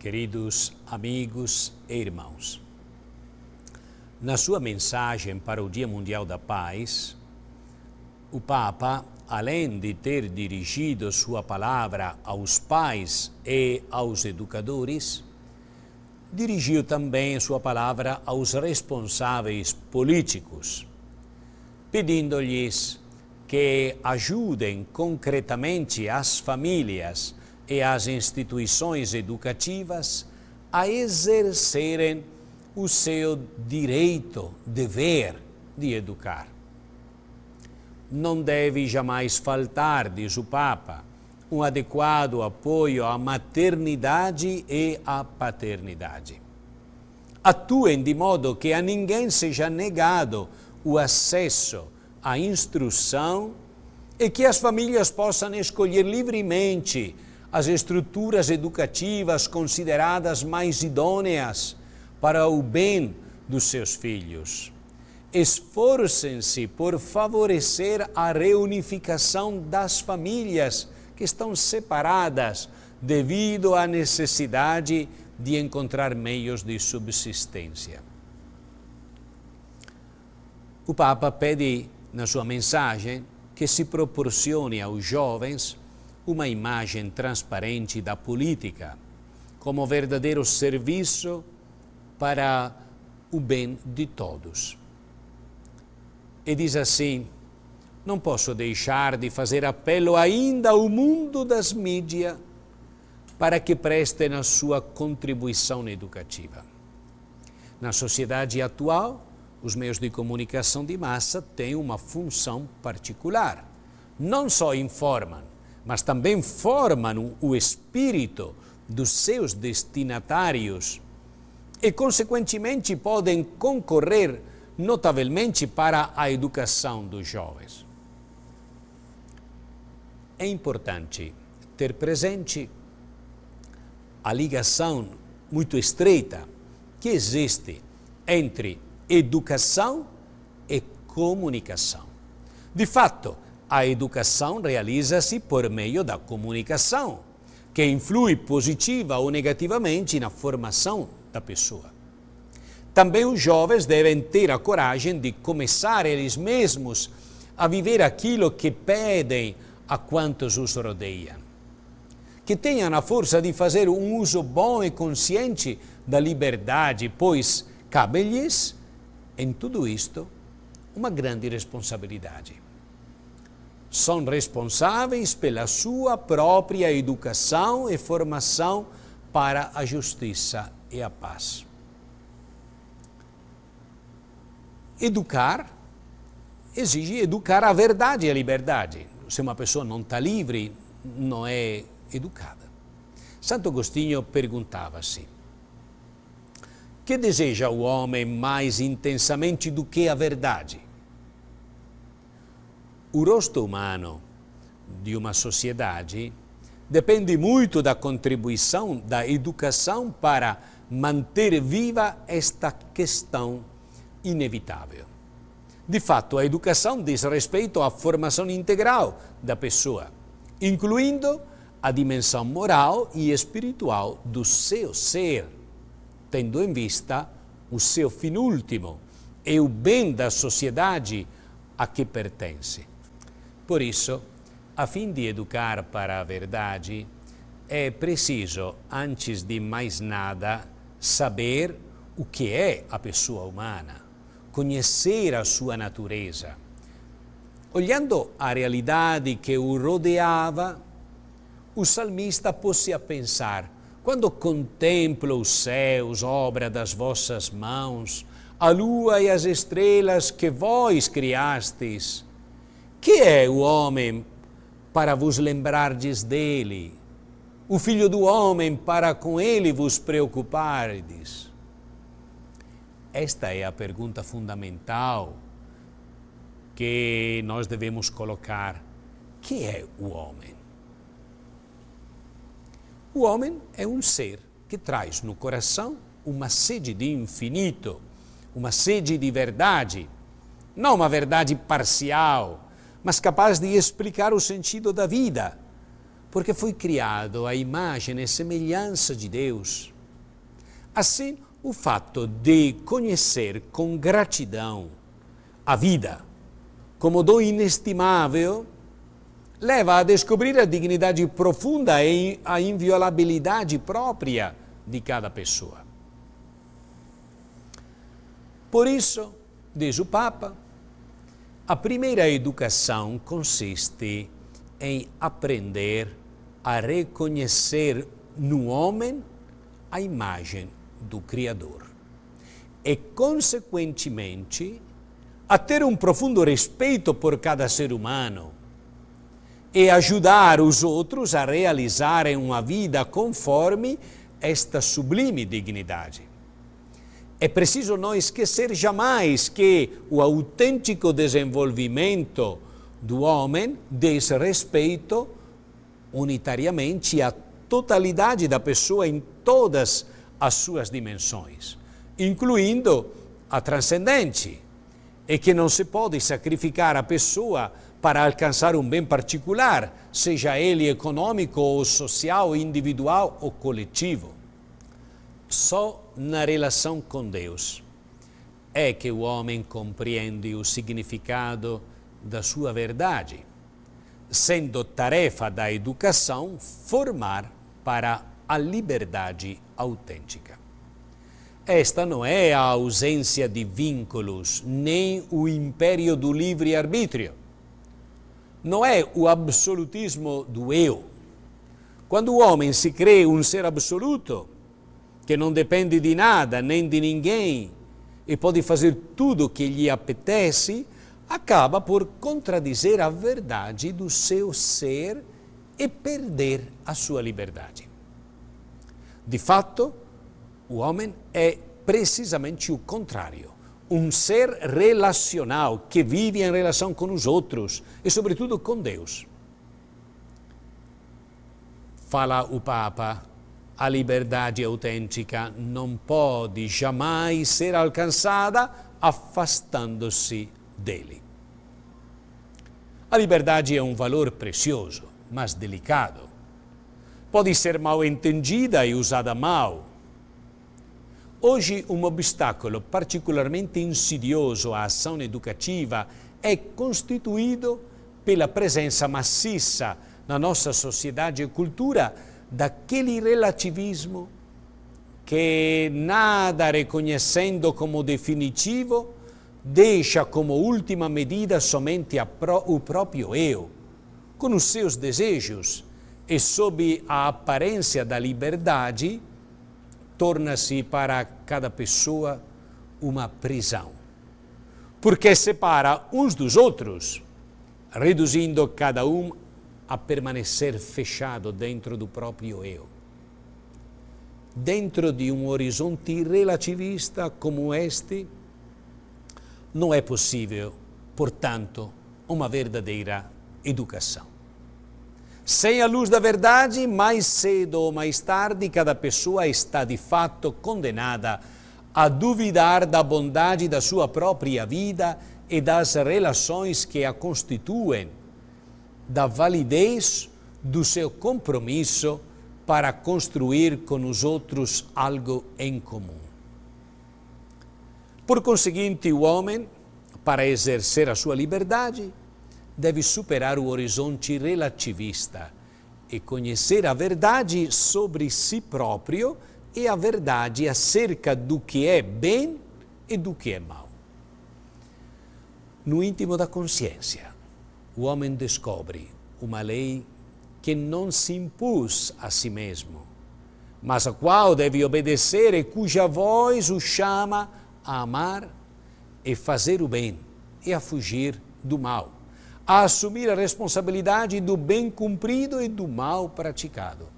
Queridos amigos e irmãos, na sua mensagem para o Dia Mundial da Paz, o Papa, além de ter dirigido sua palavra aos pais e aos educadores, dirigiu também sua palavra aos responsáveis políticos, pedindo-lhes que ajudem concretamente as famílias e as instituições educativas a exercerem o seu direito, dever de educar. Não deve jamais faltar, diz o Papa, um adequado apoio à maternidade e à paternidade. Atuem de modo que a ninguém seja negado o acesso à instrução e que as famílias possam escolher livremente as estruturas educativas consideradas mais idôneas para o bem dos seus filhos. Esforcem-se por favorecer a reunificação das famílias que estão separadas devido à necessidade de encontrar meios de subsistência. O Papa pede, na sua mensagem, que se proporcione aos jovens uma imagem transparente da política como verdadeiro serviço para o bem de todos. E diz assim: não posso deixar de fazer apelo ainda ao mundo das mídias para que prestem a sua contribuição educativa. Na sociedade atual, os meios de comunicação de massa têm uma função particular. Não só informam, mas também formam o espírito dos seus destinatários e, consequentemente, podem concorrer notavelmente para a educação dos jovens. É importante ter presente a ligação muito estreita que existe entre educação e comunicação. De fato, a educação realiza-se por meio da comunicação, que influi positiva ou negativamente na formação da pessoa. Também os jovens devem ter a coragem de começar eles mesmos a viver aquilo que pedem a quantos os rodeiam. Que tenham a força de fazer um uso bom e consciente da liberdade, pois cabe-lhes, em tudo isto, uma grande responsabilidade são responsáveis pela sua própria educação e formação para a justiça e a paz. Educar exige educar a verdade e a liberdade. Se uma pessoa não está livre, não é educada. Santo Agostinho perguntava-se: assim, que deseja o homem mais intensamente do que a verdade? o rosto humano de uma sociedade depende muito da contribuição da educação para manter viva esta questão inevitável. De fato, a educação diz respeito à formação integral da pessoa, incluindo a dimensão moral e espiritual do seu ser, tendo em vista o seu fim último e o bem da sociedade a que pertence. Por isso, a fim de educar para a verdade, é preciso, antes de mais nada, saber o que é a pessoa humana, conhecer a sua natureza. Olhando a realidade que o rodeava, o salmista pôs-se a pensar: quando contemplo os céus, obra das vossas mãos, a lua e as estrelas que vós criastes, que é o homem para vos lembrardes dele? O filho do homem para com ele vos preocupardes? Esta é a pergunta fundamental que nós devemos colocar. Que é o homem? O homem é um ser que traz no coração uma sede de infinito, uma sede de verdade, não uma verdade parcial, mas capaz de explicar o sentido da vida, porque foi criado à imagem e semelhança de Deus. Assim, o fato de conhecer com gratidão a vida como dom inestimável leva a descobrir a dignidade profunda e a inviolabilidade própria de cada pessoa. Por isso, diz o Papa, a primeira educação consiste em aprender a reconhecer no homem a imagem do Criador e, consequentemente, a ter um profundo respeito por cada ser humano e ajudar os outros a realizarem uma vida conforme esta sublime dignidade. É preciso não esquecer jamais que o autêntico desenvolvimento do homem diz respeito unitariamente à totalidade da pessoa em todas as suas dimensões, incluindo a transcendente, e que não se pode sacrificar a pessoa para alcançar um bem particular, seja ele econômico ou social, individual ou coletivo. Só na relação com Deus é que o homem compreende o significado da sua verdade, sendo tarefa da educação formar para a liberdade autêntica. Esta não é a ausência de vínculos, nem o império do livre-arbítrio. Não é o absolutismo do eu. Quando o homem se crê um ser absoluto, que não depende de nada nem de ninguém e pode fazer tudo o que lhe apetece, acaba por contradizer a verdade do seu ser e perder a sua liberdade. De fato, o homem é precisamente o contrário. Um ser relacional que vive em relação com os outros e, sobretudo, com Deus. Fala o Papa a liberdade autêntica não pode jamais ser alcançada afastando-se dele. A liberdade é um valor precioso, mas delicado. Pode ser mal entendida e usada mal. Hoje, um obstáculo particularmente insidioso à ação educativa é constituído pela presença maciça na nossa sociedade e cultura daquele relativismo che nada reconhecendo como definitivo, deixa como última medida somente pro, o próprio eu, com os seus desejos e sob a aparência da liberdade, torna-se para cada pessoa uma prisão, porque separa uns dos outros, reduzindo cada um a permanecer fechado dentro do próprio eu, dentro de um horizonte relativista como este, não é possível, portanto, uma verdadeira educação. Sem a luz da verdade, mais cedo ou mais tarde, cada pessoa está de fato condenada a duvidar da bondade da sua própria vida e das relações que a constituem da validez do seu compromisso para construir com os outros algo em comum. Por conseguinte, o homem, para exercer a sua liberdade, deve superar o horizonte relativista e conhecer a verdade sobre si próprio e a verdade acerca do que é bem e do que é mal. No íntimo da consciência o homem descobre uma lei que não se impus a si mesmo, mas a qual deve obedecer e cuja voz o chama a amar e fazer o bem e a fugir do mal, a assumir a responsabilidade do bem cumprido e do mal praticado.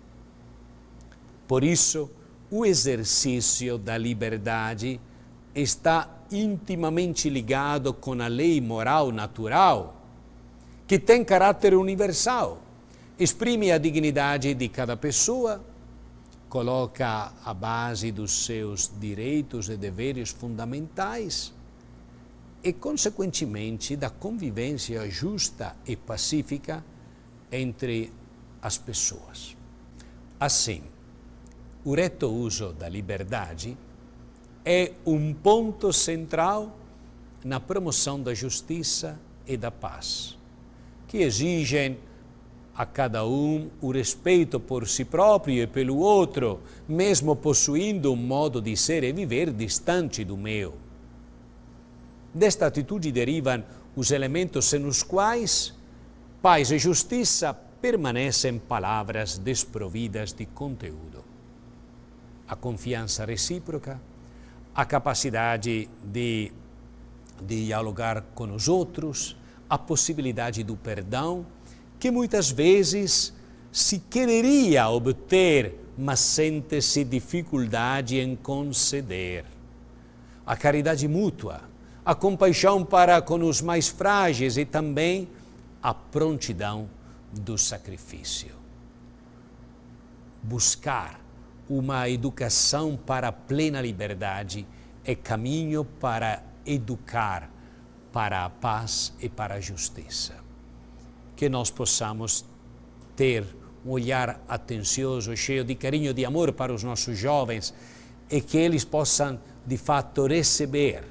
Por isso, o exercício da liberdade está intimamente ligado com a lei moral natural que tem caráter universal, exprime a dignidade de cada pessoa, coloca a base dos seus direitos e deveres fundamentais e, consequentemente, da convivência justa e pacífica entre as pessoas. Assim, o reto uso da liberdade é um ponto central na promoção da justiça e da paz que exigem a cada um o respeito por si próprio e pelo outro, mesmo possuindo um modo de ser e viver distante do meu. Desta atitude derivam os elementos os quais paz e justiça permanecem palavras desprovidas de conteúdo. A confiança recíproca, a capacidade de, de dialogar com os outros, a possibilidade do perdão, que muitas vezes se quereria obter, mas sente-se dificuldade em conceder. A caridade mútua, a compaixão para com os mais frágeis e também a prontidão do sacrifício. Buscar uma educação para a plena liberdade é caminho para educar para a paz e para a justiça. Que nós possamos ter um olhar atencioso, cheio de carinho, e de amor para os nossos jovens e que eles possam de fato receber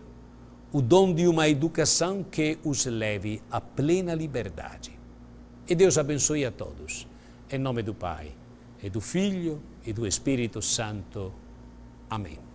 o dom de uma educação que os leve à plena liberdade. E Deus abençoe a todos. Em nome do Pai, e do Filho e do Espírito Santo. Amém.